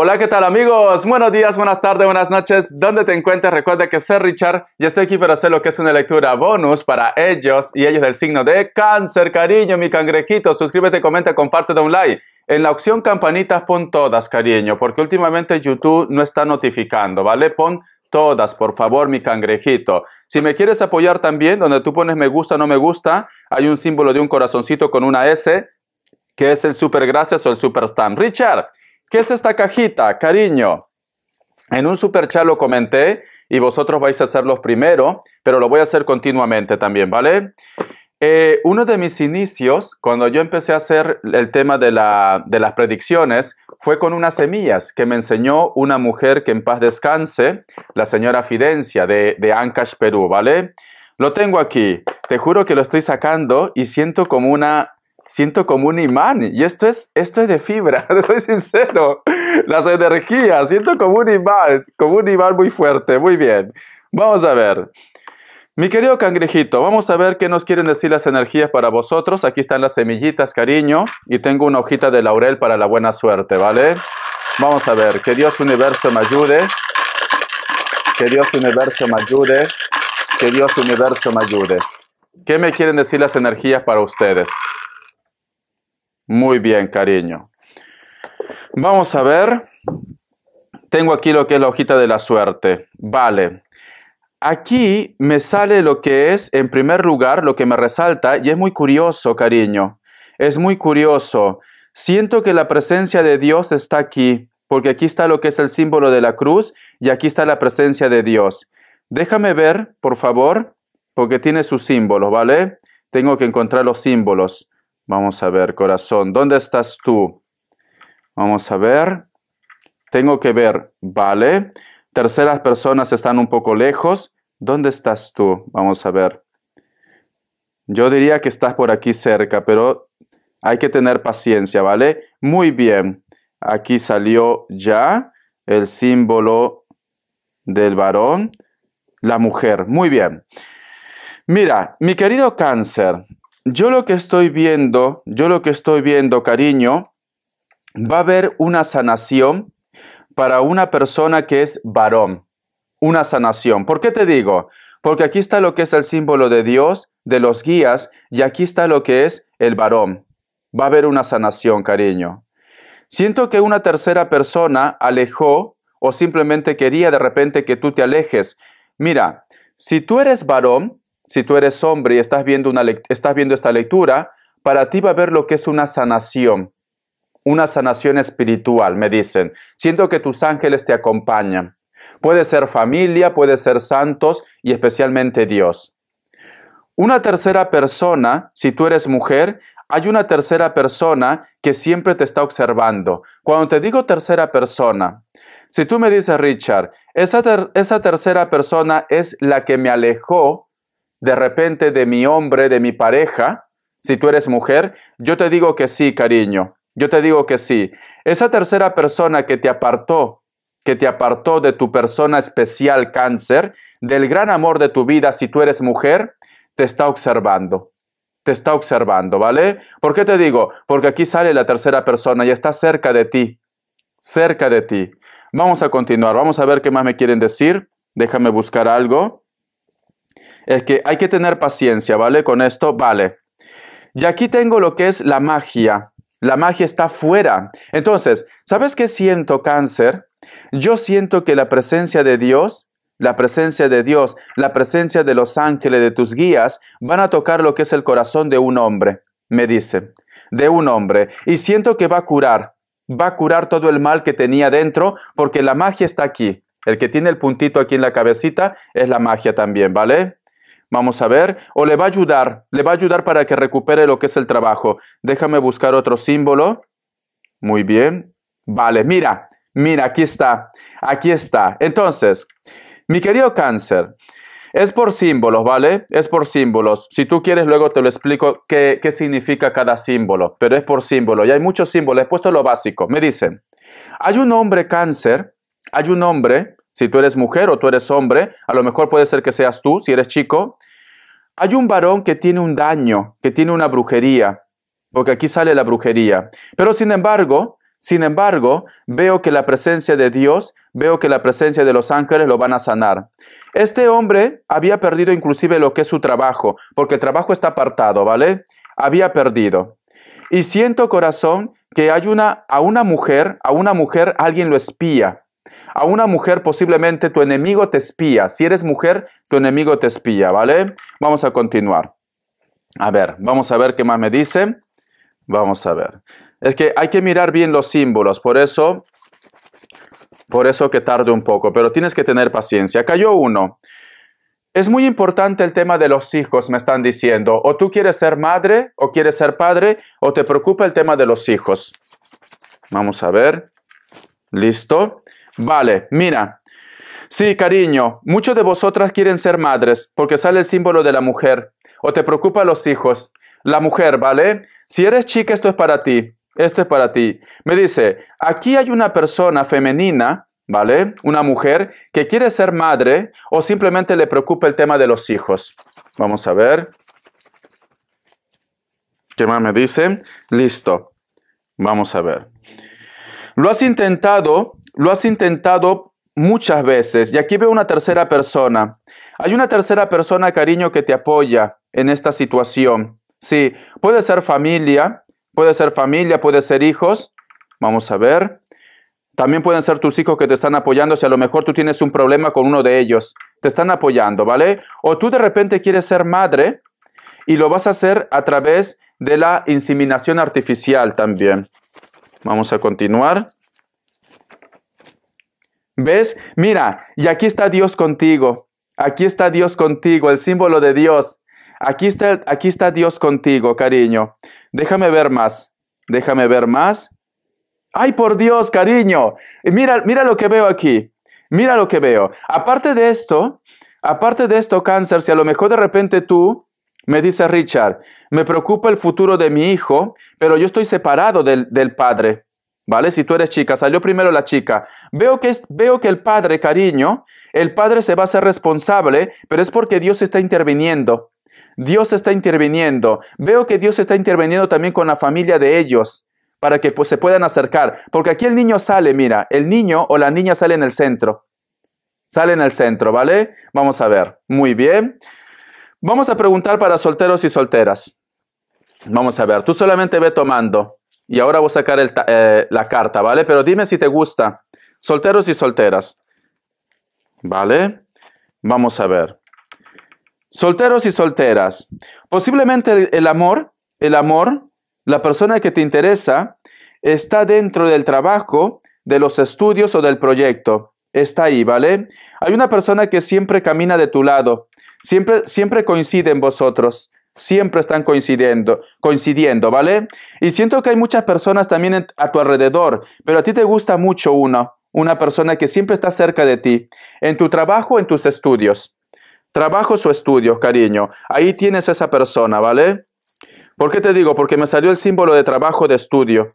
Hola, ¿qué tal amigos? Buenos días, buenas tardes, buenas noches. Donde te encuentres, Recuerda que soy Richard y estoy aquí para hacer lo que es una lectura bonus para ellos y ellos del signo de cáncer. Cariño, mi cangrejito, suscríbete, comenta, comparte, da un like. En la opción campanitas pon todas, cariño, porque últimamente YouTube no está notificando, ¿vale? Pon todas, por favor, mi cangrejito. Si me quieres apoyar también, donde tú pones me gusta, no me gusta, hay un símbolo de un corazoncito con una S, que es el super gracias o el super stamp. Richard. ¿Qué es esta cajita, cariño? En un super lo comenté y vosotros vais a ser los primero, pero lo voy a hacer continuamente también, ¿vale? Eh, uno de mis inicios, cuando yo empecé a hacer el tema de, las predicciones, fue con unas semillas que me enseñó una mujer que en paz descanse, la señora Fidencia de, de Ancash, Perú, ¿vale? Lo tengo aquí, te juro que lo estoy sacando y siento como una siento como un imán. Y esto es, esto de fibra, soy sincero. Las energías, siento como un imán, como un imán muy fuerte. Muy bien. Vamos a ver. Mi querido cangrejito, vamos a ver qué nos quieren decir las energías para vosotros. Aquí están las semillitas, cariño. Y tengo una hojita de laurel para la buena suerte, ¿vale? Vamos a ver, que Dios universo me ayude. Que Dios universo me ayude. Que Dios universo me ayude. ¿Qué me quieren decir las energías para ustedes? Muy bien, cariño. Vamos a ver. Tengo aquí lo que es la hojita de la suerte. Vale. Aquí me sale lo que es, en primer lugar, lo que me resalta, y es muy curioso, cariño. Es muy curioso. Siento que la presencia de Dios está aquí, porque aquí está lo que es el símbolo de la cruz y aquí está la presencia de Dios. Déjame ver, por favor, porque tiene sus símbolos, ¿vale? Tengo que encontrar los símbolos. Vamos a ver, corazón, ¿dónde estás tú? Vamos a ver. Tengo que ver, vale. Terceras personas están un poco lejos. ¿Dónde estás tú? Vamos a ver. Yo diría que estás por aquí cerca, pero hay que tener paciencia, ¿vale? Muy bien. Aquí salió ya el símbolo del varón, la mujer. Muy bien. Mira, mi querido cáncer, yo lo que estoy viendo, yo lo que estoy viendo, cariño, va a haber una sanación para una persona que es varón. Una sanación. ¿Por qué te digo? Porque aquí está lo que es el símbolo de Dios, de los guías, y aquí está lo que es el varón. Va a haber una sanación, cariño. Siento que una tercera persona alejó o simplemente quería de repente que tú te alejes. Mira, si tú eres varón, si tú eres hombre y estás viendo, esta lectura, para ti va a haber lo que es una sanación, una sanación espiritual, me dicen. Siento que tus ángeles te acompañan. Puede ser familia, puede ser santos y especialmente Dios. Una tercera persona, si tú eres mujer, hay una tercera persona que siempre te está observando. Cuando te digo tercera persona, si tú me dices, Richard, esa, esa tercera persona es la que me alejó de repente de mi hombre, de mi pareja, si tú eres mujer, yo te digo que sí, cariño, yo te digo que sí. Esa tercera persona que te apartó, que te apartó de tu persona especial cáncer, del gran amor de tu vida, si tú eres mujer, te está observando. Te está observando, ¿vale? ¿Por qué te digo? Porque aquí sale la tercera persona y está cerca de ti. Cerca de ti. Vamos a continuar. Vamos a ver qué más me quieren decir. Déjame buscar algo es que hay que tener paciencia, ¿vale? Con esto, vale. Y aquí tengo lo que es la magia. La magia está fuera. Entonces, ¿sabes qué siento cáncer? Yo siento que la presencia de Dios, la presencia de Dios, la presencia de los ángeles, de tus guías, van a tocar lo que es el corazón de un hombre, me dice, de un hombre. Y siento que va a curar, va a curar todo el mal que tenía dentro, porque la magia está aquí. El que tiene el puntito aquí en la cabecita es la magia también, ¿vale? Vamos a ver, o le va a ayudar, le va a ayudar para que recupere lo que es el trabajo. Déjame buscar otro símbolo. Muy bien. Vale, mira, mira, aquí está, aquí está. Entonces, mi querido cáncer, es por símbolos, ¿vale? Es por símbolos. Si tú quieres, luego te lo explico qué, qué significa cada símbolo, pero es por símbolo. Y hay muchos símbolos, he puesto lo básico. Me dicen, hay un hombre cáncer, hay un hombre si tú eres mujer o tú eres hombre, a lo mejor puede ser que seas tú, si eres chico. Hay un varón que tiene un daño, que tiene una brujería, porque aquí sale la brujería. Pero sin embargo, sin embargo, veo que la presencia de Dios, veo que la presencia de los ángeles lo van a sanar. Este hombre había perdido inclusive lo que es su trabajo, porque el trabajo está apartado, ¿vale? Había perdido. Y siento corazón que hay una a una mujer, a una mujer alguien lo espía. A una mujer posiblemente tu enemigo te espía. Si eres mujer, tu enemigo te espía, ¿vale? Vamos a continuar. A ver, vamos a ver qué más me dice. Vamos a ver. Es que hay que mirar bien los símbolos, por eso, por eso que tarde un poco, pero tienes que tener paciencia. Cayó uno. Es muy importante el tema de los hijos, me están diciendo. O tú quieres ser madre, o quieres ser padre, o te preocupa el tema de los hijos. Vamos a ver. Listo. Vale, mira. Sí, cariño, muchos de vosotras quieren ser madres porque sale el símbolo de la mujer. O te preocupa los hijos. La mujer, ¿vale? Si eres chica, esto es para ti. Esto es para ti. Me dice, aquí hay una persona femenina, ¿vale? Una mujer que quiere ser madre o simplemente le preocupa el tema de los hijos. Vamos a ver. ¿Qué más me dice? Listo. Vamos a ver. Lo has intentado, lo has intentado muchas veces. Y aquí veo una tercera persona. Hay una tercera persona, cariño, que te apoya en esta situación. Sí, puede ser familia, puede ser familia, puede ser hijos. Vamos a ver. También pueden ser tus hijos que te están apoyando si a lo mejor tú tienes un problema con uno de ellos. Te están apoyando, ¿vale? O tú de repente quieres ser madre y lo vas a hacer a través de la inseminación artificial también. Vamos a continuar. ¿Ves? Mira, y aquí está Dios contigo. Aquí está Dios contigo, el símbolo de Dios. Aquí está, aquí está Dios contigo, cariño. Déjame ver más. Déjame ver más. Ay, por Dios, cariño. Mira, mira lo que veo aquí. Mira lo que veo. Aparte de esto, aparte de esto, cáncer, si a lo mejor de repente tú me dices, Richard, me preocupa el futuro de mi hijo, pero yo estoy separado del, del padre. ¿Vale? Si tú eres chica, salió primero la chica. Veo que, es, veo que el padre, cariño, el padre se va a hacer responsable, pero es porque Dios está interviniendo. Dios está interviniendo. Veo que Dios está interviniendo también con la familia de ellos para que pues, se puedan acercar. Porque aquí el niño sale, mira, el niño o la niña sale en el centro. Sale en el centro, ¿vale? Vamos a ver. Muy bien. Vamos a preguntar para solteros y solteras. Vamos a ver. Tú solamente ve tomando. Y ahora voy a sacar eh, la carta, ¿vale? Pero dime si te gusta. Solteros y solteras. ¿Vale? Vamos a ver. Solteros y solteras. Posiblemente el, amor, el amor, la persona que te interesa, está dentro del trabajo, de los estudios o del proyecto. Está ahí, ¿vale? Hay una persona que siempre camina de tu lado, siempre, siempre coincide en vosotros. Siempre están coincidiendo, coincidiendo, ¿vale? Y siento que hay muchas personas también a tu alrededor, pero a ti te gusta mucho una, una persona que siempre está cerca de ti, en tu trabajo, en tus estudios. Trabajo o estudio, cariño. Ahí tienes esa persona, ¿vale? ¿Por qué te digo? Porque me salió el símbolo de trabajo de estudio.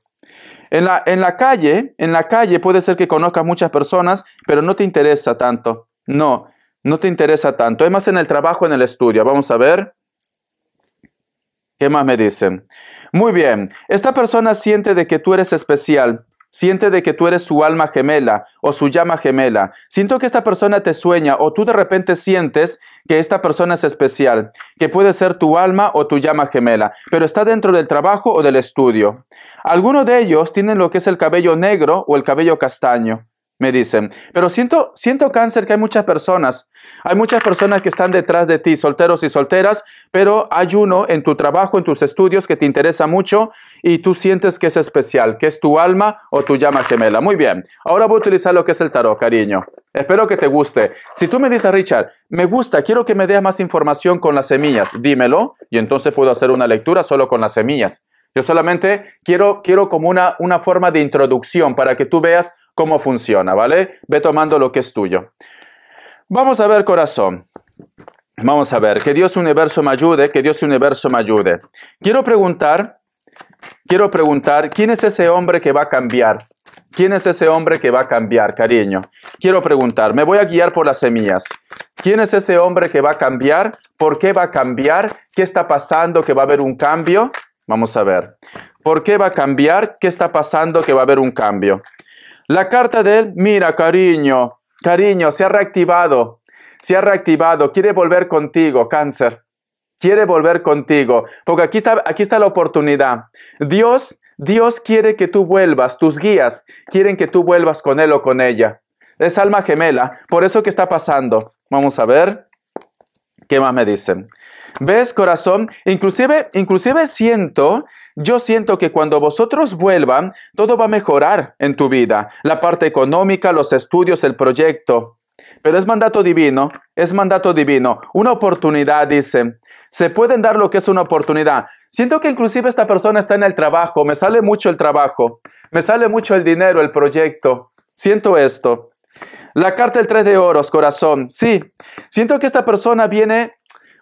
En la, en la calle, en la calle puede ser que conozcas muchas personas, pero no te interesa tanto. No, no te interesa tanto. Es más en el trabajo, en el estudio. Vamos a ver más me dicen? Muy bien, esta persona siente de que tú eres especial, siente de que tú eres su alma gemela o su llama gemela. Siento que esta persona te sueña o tú de repente sientes que esta persona es especial, que puede ser tu alma o tu llama gemela, pero está dentro del trabajo o del estudio. Algunos de ellos tienen lo que es el cabello negro o el cabello castaño me dicen. Pero siento, siento cáncer que hay muchas personas, hay muchas personas que están detrás de ti, solteros y solteras, pero hay uno en tu trabajo, en tus estudios que te interesa mucho y tú sientes que es especial, que es tu alma o tu llama gemela. Muy bien, ahora voy a utilizar lo que es el tarot, cariño. Espero que te guste. Si tú me dices, Richard, me gusta, quiero que me des más información con las semillas, dímelo y entonces puedo hacer una lectura solo con las semillas. Yo solamente quiero, quiero como una, una forma de introducción para que tú veas cómo funciona, ¿vale? Ve tomando lo que es tuyo. Vamos a ver corazón. Vamos a ver, que Dios universo me ayude, que Dios universo me ayude. Quiero preguntar, quiero preguntar, ¿quién es ese hombre que va a cambiar? ¿Quién es ese hombre que va a cambiar, cariño? Quiero preguntar, me voy a guiar por las semillas. ¿Quién es ese hombre que va a cambiar? ¿Por qué va a cambiar? ¿Qué está pasando que va a haber un cambio? Vamos a ver. ¿Por qué va a cambiar? ¿Qué está pasando que va a haber un cambio? La carta de él, mira, cariño, cariño, se ha reactivado, se ha reactivado, quiere volver contigo, cáncer, quiere volver contigo, porque aquí está, aquí está la oportunidad. Dios, Dios quiere que tú vuelvas, tus guías quieren que tú vuelvas con él o con ella. Es alma gemela, por eso que está pasando. Vamos a ver. ¿Qué más me dicen? ¿Ves, corazón? Inclusive, inclusive siento, yo siento que cuando vosotros vuelvan, todo va a mejorar en tu vida. La parte económica, los estudios, el proyecto. Pero es mandato divino, es mandato divino. Una oportunidad, dice. Se pueden dar lo que es una oportunidad. Siento que inclusive esta persona está en el trabajo, me sale mucho el trabajo, me sale mucho el dinero, el proyecto. Siento esto. La carta del 3 de oros, corazón. Sí, siento que esta persona viene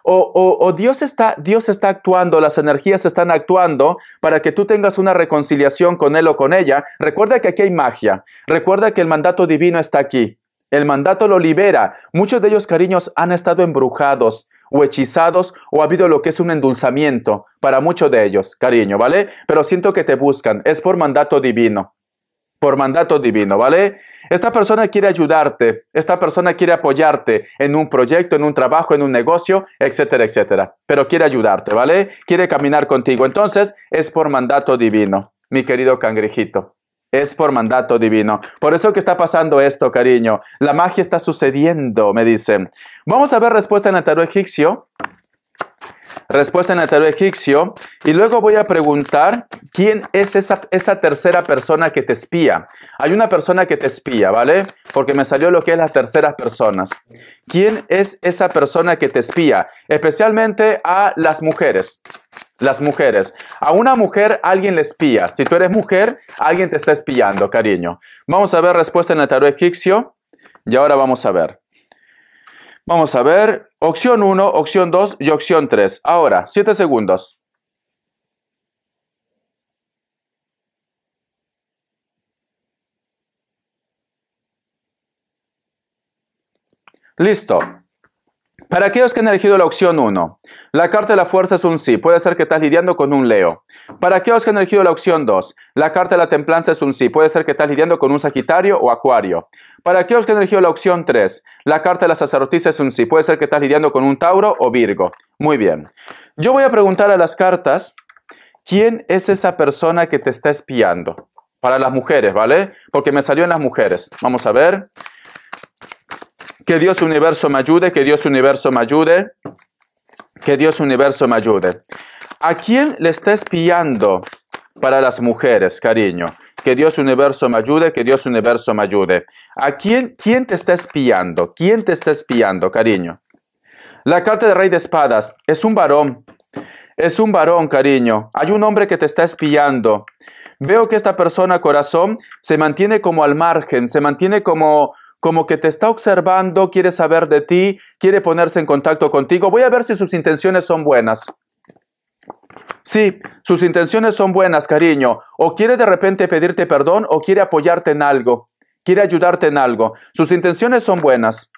o, Dios, está, Dios está actuando, las energías están actuando para que tú tengas una reconciliación con él o con ella. Recuerda que aquí hay magia. Recuerda que el mandato divino está aquí. El mandato lo libera. Muchos de ellos, cariños, han estado embrujados o hechizados o ha habido lo que es un endulzamiento para muchos de ellos, cariño, ¿vale? Pero siento que te buscan. Es por mandato divino por mandato divino, ¿vale? Esta persona quiere ayudarte, esta persona quiere apoyarte en un proyecto, en un trabajo, en un negocio, etcétera, etcétera. Pero quiere ayudarte, ¿vale? Quiere caminar contigo. Entonces, es por mandato divino, mi querido cangrejito. Es por mandato divino. Por eso que está pasando esto, cariño. La magia está sucediendo, me dicen. Vamos a ver respuesta en el tarot egipcio respuesta en el tarot egipcio. Y luego voy a preguntar quién es esa, esa tercera persona que te espía. Hay una persona que te espía, ¿vale? Porque me salió lo que es las terceras personas. ¿Quién es esa persona que te espía? Especialmente a las mujeres. Las mujeres. A una mujer alguien le espía. Si tú eres mujer, alguien te está espiando, cariño. Vamos a ver respuesta en el tarot egipcio. Y ahora vamos a ver. Vamos a ver, opción 1, opción 2 y opción 3. Ahora, 7 segundos. Listo. Para aquellos que han elegido la opción 1, la carta de la fuerza es un sí, puede ser que estás lidiando con un Leo. Para aquellos que han elegido la opción 2, la carta de la templanza es un sí, puede ser que estás lidiando con un Sagitario o Acuario. Para aquellos que han elegido la opción 3, la carta de la sacerdotisa es un sí, puede ser que estás lidiando con un Tauro o Virgo. Muy bien. Yo voy a preguntar a las cartas, ¿quién es esa persona que te está espiando? Para las mujeres, ¿vale? Porque me salió en las mujeres. Vamos a ver. Que Dios universo me ayude, que Dios universo me ayude, que Dios universo me ayude. ¿A quién le está espiando para las mujeres, cariño? Que Dios universo me ayude, que Dios universo me ayude. ¿A quién, quién te está espiando? ¿Quién te está espiando, cariño? La carta del rey de espadas es un varón. Es un varón, cariño. Hay un hombre que te está espiando. Veo que esta persona, corazón, se mantiene como al margen, se mantiene como, como que te está observando, quiere saber de ti, quiere ponerse en contacto contigo. Voy a ver si sus intenciones son buenas. Sí, sus intenciones son buenas, cariño. O quiere de repente pedirte perdón o quiere apoyarte en algo. Quiere ayudarte en algo. Sus intenciones son buenas.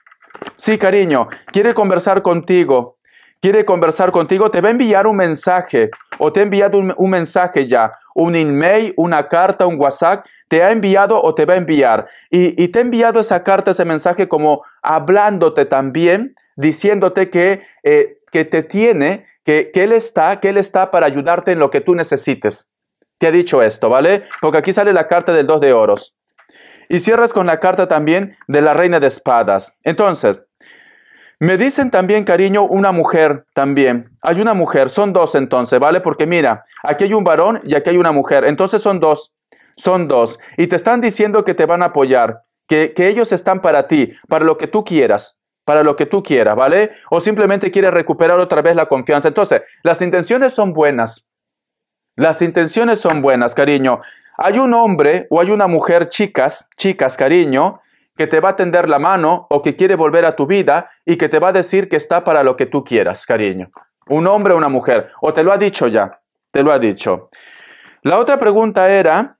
Sí, cariño, quiere conversar contigo quiere conversar contigo, te va a enviar un mensaje o te ha enviado un, mensaje ya, un email, una carta, un WhatsApp, te ha enviado o te va a enviar. Y, te ha enviado esa carta, ese mensaje como hablándote también, diciéndote que, eh, que te tiene, que, Él está, que Él está para ayudarte en lo que tú necesites. Te ha dicho esto, ¿vale? Porque aquí sale la carta del dos de oros. Y cierras con la carta también de la reina de espadas. Entonces, me dicen también, cariño, una mujer también. Hay una mujer, son dos entonces, ¿vale? Porque mira, aquí hay un varón y aquí hay una mujer, entonces son dos, son dos. Y te están diciendo que te van a apoyar, que, ellos están para ti, para lo que tú quieras, para lo que tú quieras, ¿vale? O simplemente quieres recuperar otra vez la confianza. Entonces, las intenciones son buenas. Las intenciones son buenas, cariño. Hay un hombre o hay una mujer, chicas, chicas, cariño, que te va a tender la mano o que quiere volver a tu vida y que te va a decir que está para lo que tú quieras, cariño. Un hombre o una mujer. O te lo ha dicho ya, te lo ha dicho. La otra pregunta era,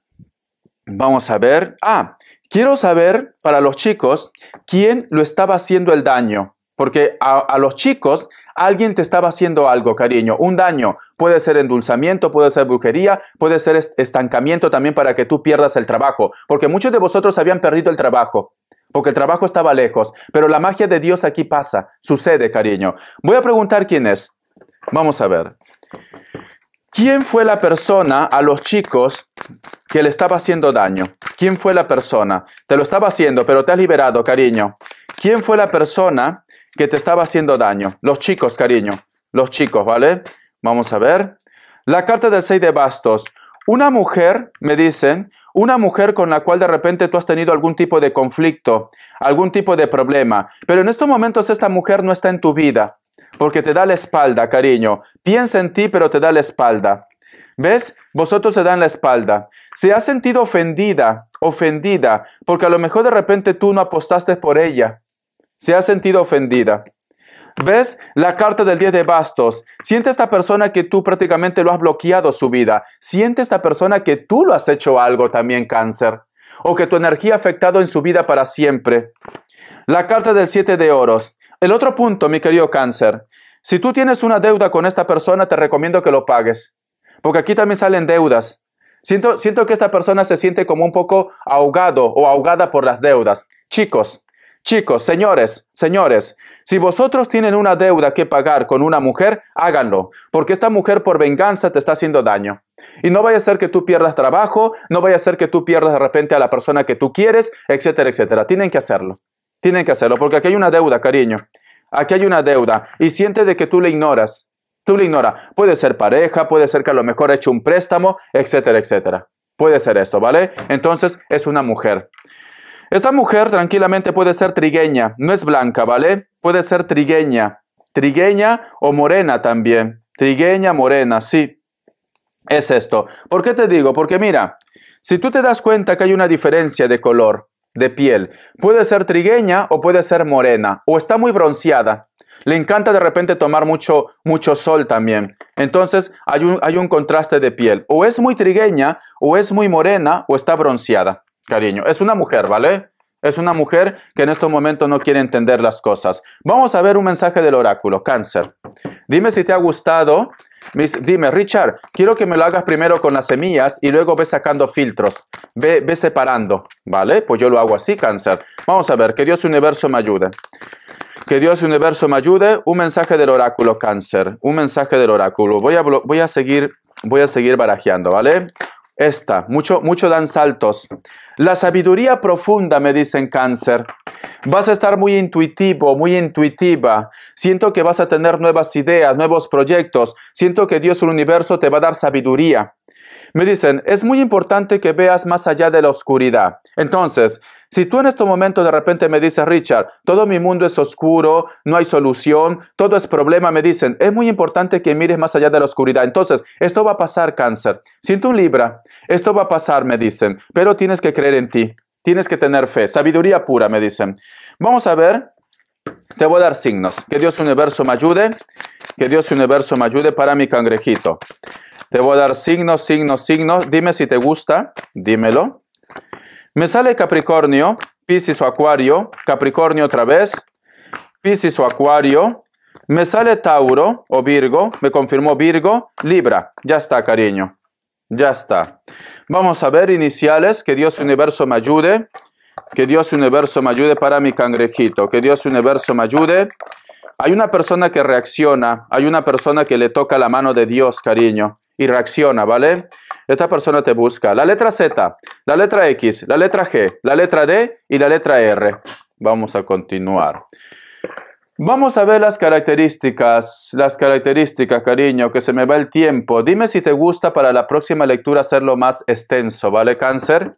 vamos a ver, ah, quiero saber para los chicos quién lo estaba haciendo el daño. Porque a, los chicos alguien te estaba haciendo algo, cariño, un daño. Puede ser endulzamiento, puede ser brujería, puede ser estancamiento también para que tú pierdas el trabajo. Porque muchos de vosotros habían perdido el trabajo porque el trabajo estaba lejos, pero la magia de Dios aquí pasa, sucede, cariño. Voy a preguntar quién es. Vamos a ver. ¿Quién fue la persona a los chicos que le estaba haciendo daño? ¿Quién fue la persona? Te lo estaba haciendo, pero te has liberado, cariño. ¿Quién fue la persona que te estaba haciendo daño? Los chicos, cariño. Los chicos, ¿vale? Vamos a ver. La carta del 6 de bastos. Una mujer, me dicen, una mujer con la cual de repente tú has tenido algún tipo de conflicto, algún tipo de problema, pero en estos momentos esta mujer no está en tu vida, porque te da la espalda, cariño. Piensa en ti, pero te da la espalda. ¿Ves? Vosotros se dan la espalda. Se ha sentido ofendida, ofendida, porque a lo mejor de repente tú no apostaste por ella. Se ha sentido ofendida. ¿Ves la carta del 10 de bastos? Siente esta persona que tú prácticamente lo has bloqueado su vida. Siente esta persona que tú lo has hecho algo también cáncer. O que tu energía ha afectado en su vida para siempre. La carta del 7 de oros. El otro punto, mi querido cáncer. Si tú tienes una deuda con esta persona, te recomiendo que lo pagues. Porque aquí también salen deudas. Siento, siento que esta persona se siente como un poco ahogado o ahogada por las deudas. Chicos, Chicos, señores, señores, si vosotros tienen una deuda que pagar con una mujer, háganlo, porque esta mujer por venganza te está haciendo daño. Y no vaya a ser que tú pierdas trabajo, no vaya a ser que tú pierdas de repente a la persona que tú quieres, etcétera, etcétera. Tienen que hacerlo. Tienen que hacerlo, porque aquí hay una deuda, cariño. Aquí hay una deuda y siente de que tú le ignoras. Tú le ignoras. Puede ser pareja, puede ser que a lo mejor ha hecho un préstamo, etcétera, etcétera. Puede ser esto, ¿vale? Entonces es una mujer. Esta mujer tranquilamente puede ser trigueña, no es blanca, ¿vale? Puede ser trigueña, trigueña o morena también. Trigueña, morena, sí. Es esto. ¿Por qué te digo? Porque mira, si tú te das cuenta que hay una diferencia de color, de piel, puede ser trigueña o puede ser morena, o está muy bronceada. Le encanta de repente tomar mucho, mucho sol también. Entonces hay un, hay un contraste de piel. O es muy trigueña, o es muy morena, o está bronceada cariño. Es una mujer, ¿vale? Es una mujer que en estos momentos no quiere entender las cosas. Vamos a ver un mensaje del oráculo, cáncer. Dime si te ha gustado. dime, Richard, quiero que me lo hagas primero con las semillas y luego ve sacando filtros, ve, ve separando, ¿vale? Pues yo lo hago así, cáncer. Vamos a ver, que Dios universo me ayude. Que Dios universo me ayude. Un mensaje del oráculo, cáncer. Un mensaje del oráculo. Voy a, voy a, seguir, voy a seguir barajeando, ¿vale? Esta, mucho, mucho dan saltos. La sabiduría profunda, me dicen cáncer. Vas a estar muy intuitivo, muy intuitiva. Siento que vas a tener nuevas ideas, nuevos proyectos. Siento que Dios, el universo, te va a dar sabiduría. Me dicen, es muy importante que veas más allá de la oscuridad. Entonces, si tú en este momento de repente me dices, Richard, todo mi mundo es oscuro, no hay solución, todo es problema, me dicen, es muy importante que mires más allá de la oscuridad. Entonces, esto va a pasar cáncer. Siento un libra, esto va a pasar, me dicen, pero tienes que creer en ti. Tienes que tener fe, sabiduría pura, me dicen. Vamos a ver, te voy a dar signos. Que Dios universo me ayude que Dios Universo me ayude para mi cangrejito. Te voy a dar signos, signos, signos. Dime si te gusta, dímelo. Me sale Capricornio, Piscis o Acuario, Capricornio otra vez, Piscis o Acuario. Me sale Tauro o Virgo, me confirmó Virgo, Libra. Ya está, cariño. Ya está. Vamos a ver iniciales, que Dios Universo me ayude. Que Dios Universo me ayude para mi cangrejito. Que Dios Universo me ayude hay una persona que reacciona, hay una persona que le toca la mano de Dios, cariño, y reacciona, ¿vale? Esta persona te busca. La letra Z, la letra X, la letra G, la letra D y la letra R. Vamos a continuar. Vamos a ver las características, las características, cariño, que se me va el tiempo. Dime si te gusta para la próxima lectura hacerlo más extenso, ¿vale, cáncer?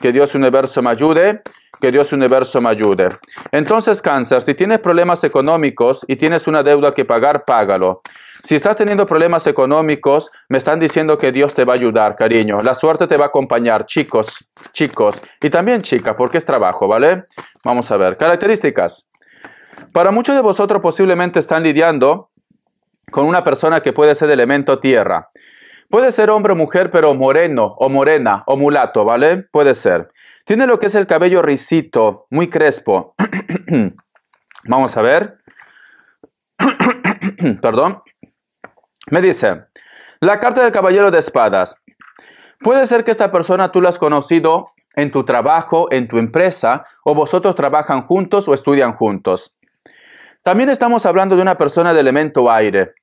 Que Dios universo me ayude, que Dios universo me ayude. Entonces, cáncer, si tienes problemas económicos y tienes una deuda que pagar, págalo. Si estás teniendo problemas económicos, me están diciendo que Dios te va a ayudar, cariño. La suerte te va a acompañar, chicos, chicos, y también chicas, porque es trabajo, ¿vale? Vamos a ver, características. Para muchos de vosotros posiblemente están lidiando con una persona que puede ser de elemento tierra. Puede ser hombre o mujer, pero moreno o morena o mulato, ¿vale? Puede ser. Tiene lo que es el cabello ricito, muy crespo. Vamos a ver. Perdón. Me dice, la carta del caballero de espadas. Puede ser que esta persona tú la has conocido en tu trabajo, en tu empresa, o vosotros trabajan juntos o estudian juntos. También estamos hablando de una persona de elemento aire.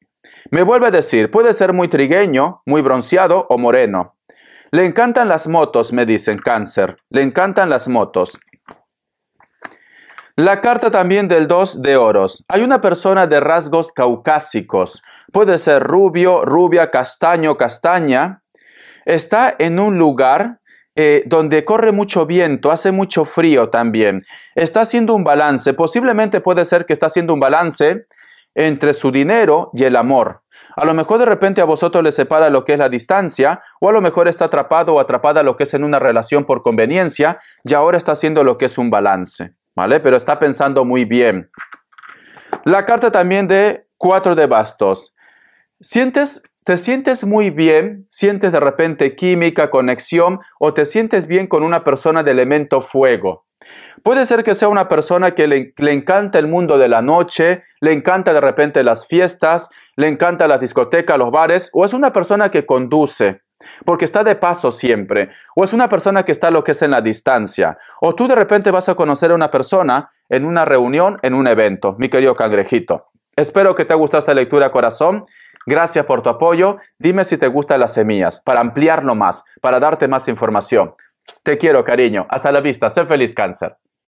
Me vuelve a decir, puede ser muy trigueño, muy bronceado o moreno. Le encantan las motos, me dicen, cáncer. Le encantan las motos. La carta también del 2 de oros. Hay una persona de rasgos caucásicos. Puede ser rubio, rubia, castaño, castaña. Está en un lugar eh, donde corre mucho viento, hace mucho frío también. Está haciendo un balance, posiblemente puede ser que está haciendo un balance entre su dinero y el amor. A lo mejor de repente a vosotros les separa lo que es la distancia, o a lo mejor está atrapado o atrapada lo que es en una relación por conveniencia, y ahora está haciendo lo que es un balance, ¿vale? Pero está pensando muy bien. La carta también de cuatro de bastos. ¿Sientes ¿Te sientes muy bien? ¿Sientes de repente química, conexión o te sientes bien con una persona de elemento fuego? Puede ser que sea una persona que le, encanta el mundo de la noche, le encanta de repente las fiestas, le encanta la discoteca, los bares, o es una persona que conduce, porque está de paso siempre, o es una persona que está lo que es en la distancia, o tú de repente vas a conocer a una persona en una reunión, en un evento, mi querido cangrejito. Espero que te haya gustado esta lectura, corazón. Gracias por tu apoyo. Dime si te gustan las semillas, para ampliarlo más, para darte más información. Te quiero, cariño. Hasta la vista. Sé feliz, cáncer.